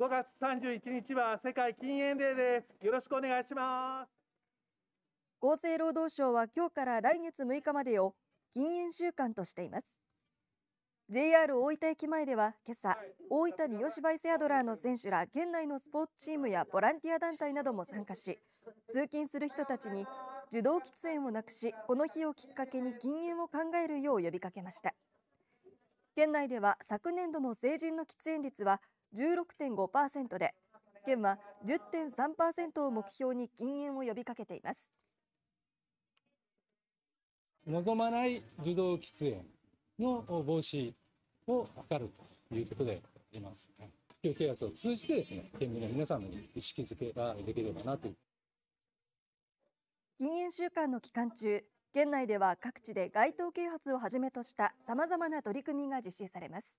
5月31日は世界禁煙デーです。よろしくお願いします。厚生労働省は今日から来月6日までを禁煙週間としています。JR 大分駅前では今朝、大分三好バイセアドラーの選手ら県内のスポーツチームやボランティア団体なども参加し、通勤する人たちに受動喫煙をなくし、この日をきっかけに禁煙を考えるよう呼びかけました。県内では昨年度の成人の喫煙率は16.5%で県は10.3%を目標に禁煙を呼びかけています望まない受動喫煙の防止を図るということでいます、普及啓発を通じてですね県民の皆さんに意識づけができればなと禁煙週間の期間中県内では各地で街頭啓発をはじめとしたさまざまな取り組みが実施されます。